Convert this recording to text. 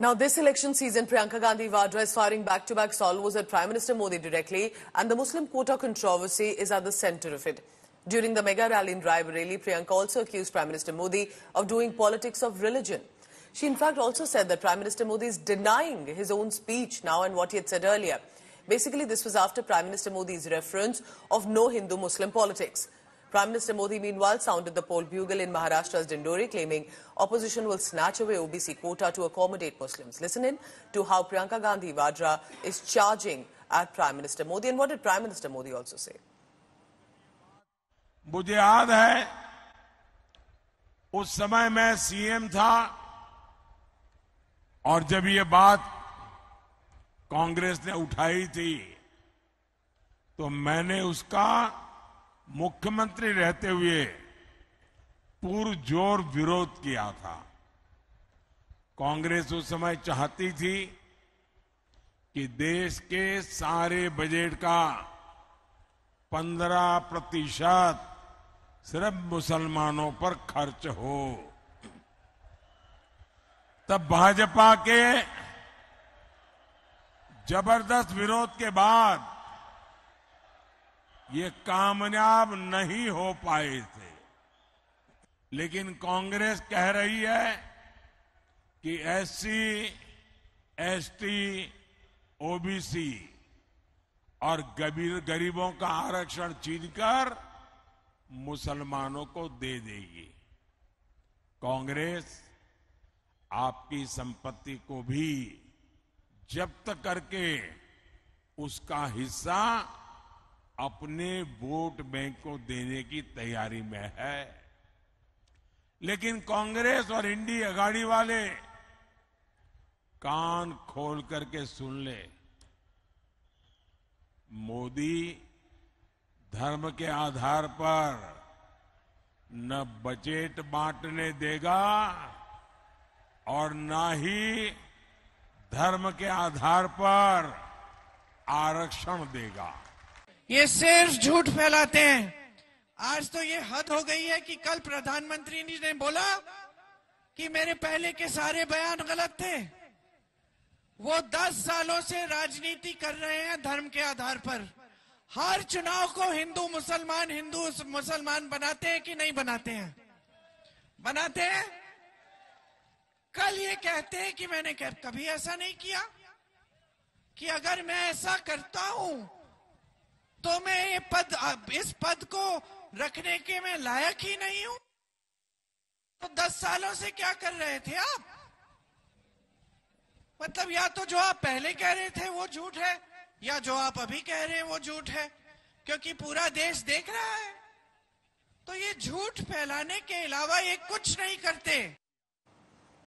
Now, this election season, Priyanka Gandhi Vadra is firing back-to-back salvoes at Prime Minister Modi directly, and the Muslim quota controversy is at the center of it. During the mega rally in Raebareli, Priyanka also accused Prime Minister Modi of doing politics of religion. She, in fact, also said that Prime Minister Modi is denying his own speech now and what he had said earlier. Basically, this was after Prime Minister Modi's reference of no Hindu-Muslim politics. Prime Minister Modi, meanwhile, sounded the poll bugle in Maharashtra's Dindori, claiming opposition will snatch away OBC quota to accommodate Muslims. Listen in to how Priyanka Gandhi Vadra is charging at Prime Minister Modi. And what did Prime Minister Modi also say? मुझे याद है उस समय मैं CM था और जब ये बात कांग्रेस ने उठाई थी तो मैंने उसका मुख्यमंत्री रहते हुए पुरजोर विरोध किया था कांग्रेस उस समय चाहती थी कि देश के सारे बजट का 15 प्रतिशत सिर्फ मुसलमानों पर खर्च हो तब भाजपा के जबरदस्त विरोध के बाद ये कामयाब नहीं हो पाए थे लेकिन कांग्रेस कह रही है कि एससी, एसटी, ओबीसी और गरीबों का आरक्षण छीनकर मुसलमानों को दे देगी कांग्रेस आपकी संपत्ति को भी जब्त करके उसका हिस्सा अपने वोट बैंक को देने की तैयारी में है लेकिन कांग्रेस और इंडी अगाड़ी वाले कान खोल करके सुन ले मोदी धर्म के आधार पर न बजेट बांटने देगा और न ही धर्म के आधार पर आरक्षण देगा ये सिर्फ झूठ फैलाते हैं आज तो ये हद हो गई है कि कल प्रधानमंत्री जी ने बोला कि मेरे पहले के सारे बयान गलत थे वो दस सालों से राजनीति कर रहे हैं धर्म के आधार पर हर चुनाव को हिंदू मुसलमान हिंदू मुसलमान बनाते हैं कि नहीं बनाते हैं बनाते हैं कल ये कहते हैं कि मैंने कभी ऐसा नहीं किया कि अगर मैं ऐसा करता हूं तो मैं ये पद इस पद को रखने के मैं लायक ही नहीं हूं तो दस सालों से क्या कर रहे थे आप मतलब या तो जो आप पहले कह रहे थे वो झूठ है या जो आप अभी कह रहे हैं वो झूठ है क्योंकि पूरा देश देख रहा है तो ये झूठ फैलाने के अलावा ये कुछ नहीं करते